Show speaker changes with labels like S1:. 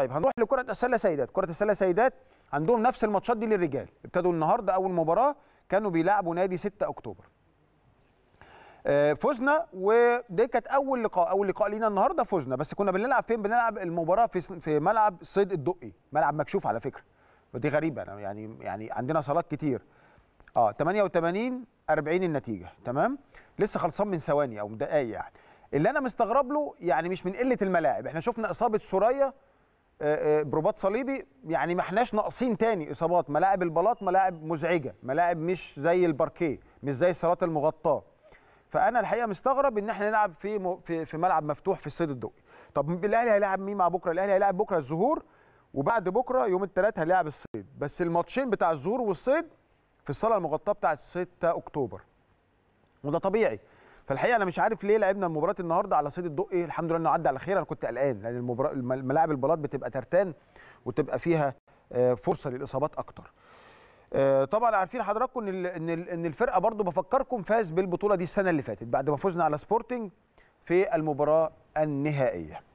S1: طيب هنروح لكره السله سيدات كره السله سيدات عندهم نفس الماتشات دي للرجال ابتدوا النهارده اول مباراه كانوا بيلعبوا نادي 6 اكتوبر آه، فزنا ودي كانت اول لقاء اول لقاء لينا النهارده فزنا بس كنا بنلعب فين بنلعب المباراه في في ملعب صيد الدقي ملعب مكشوف على فكره ودي غريبه انا يعني يعني عندنا صالات كتير اه 88 40 النتيجه تمام لسه خلصان من ثواني او دقائق يعني اللي انا مستغرب له يعني مش من قله الملاعب احنا شفنا اصابه سوريا آه، آه، برباط صليبي يعني ما احناش ناقصين تاني اصابات ملاعب البلاط ملاعب مزعجه ملاعب مش زي الباركيه مش زي الصالات المغطاه فانا الحقيقه مستغرب ان احنا نلعب في م... في, في ملعب مفتوح في الصيد الدقي طب الاهلي هيلاعب مين مع بكره الاهلي هيلاعب بكره الزهور وبعد بكره يوم الثلاث هيلعب الصيد بس الماتشين بتاع الزهور والصيد في الصاله المغطاه بتاعه 6 اكتوبر وده طبيعي فالحقيقه انا مش عارف ليه لعبنا المباراه النهارده على صيد الدقي الحمد لله انه عدى على خير انا كنت قلقان لان المباراه ملاعب البلاط بتبقى ترتان وتبقى فيها آه، فرصه للاصابات اكتر آه، طبعا عارفين حضراتكم ان ان الفرقه برضو بفكركم فاز بالبطوله دي السنه اللي فاتت بعد ما فزنا على سبورتنج في المباراه النهائيه